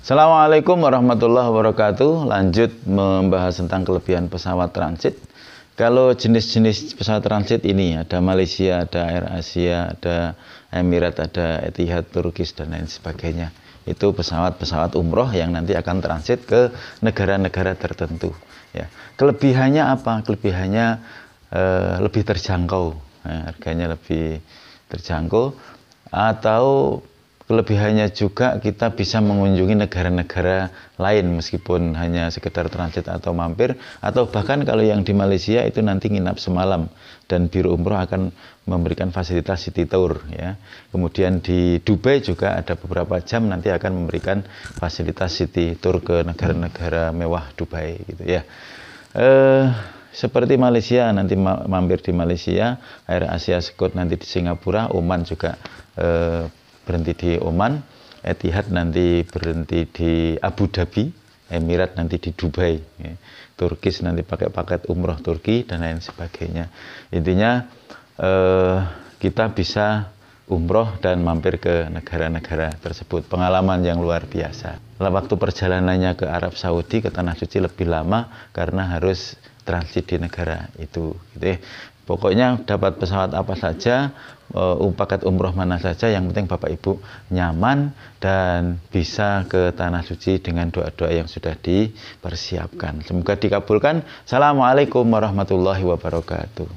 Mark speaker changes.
Speaker 1: Assalamualaikum warahmatullahi wabarakatuh. Lanjut membahas tentang kelebihan pesawat transit. Kalau jenis-jenis pesawat transit ini ada Malaysia, ada Air Asia, ada Emirat, ada Etihad, Turkish dan lain sebagainya. Itu pesawat-pesawat umroh yang nanti akan transit ke negara-negara tertentu. Ya. Kelebihannya apa? Kelebihannya eh, lebih terjangkau, nah, harganya lebih terjangkau atau kelebihannya juga kita bisa mengunjungi negara-negara lain meskipun hanya sekedar transit atau mampir atau bahkan kalau yang di Malaysia itu nanti nginap semalam dan Biro Umroh akan memberikan fasilitas city tour ya. Kemudian di Dubai juga ada beberapa jam nanti akan memberikan fasilitas city tour ke negara-negara mewah Dubai gitu ya. Eh seperti Malaysia nanti mampir di Malaysia, Air Asia Scoot nanti di Singapura, Oman juga eh, berhenti di Oman, Etihad nanti berhenti di Abu Dhabi, Emirat nanti di Dubai, ya. Turkis nanti pakai paket umroh Turki dan lain sebagainya. Intinya eh, kita bisa umroh dan mampir ke negara-negara tersebut. Pengalaman yang luar biasa. Waktu perjalanannya ke Arab Saudi ke Tanah Suci lebih lama karena harus transit di negara itu. Gitu ya. Pokoknya dapat pesawat apa saja, uh, paket umroh mana saja, yang penting Bapak Ibu nyaman dan bisa ke tanah suci dengan doa-doa yang sudah dipersiapkan. Semoga dikabulkan. Assalamualaikum warahmatullahi wabarakatuh.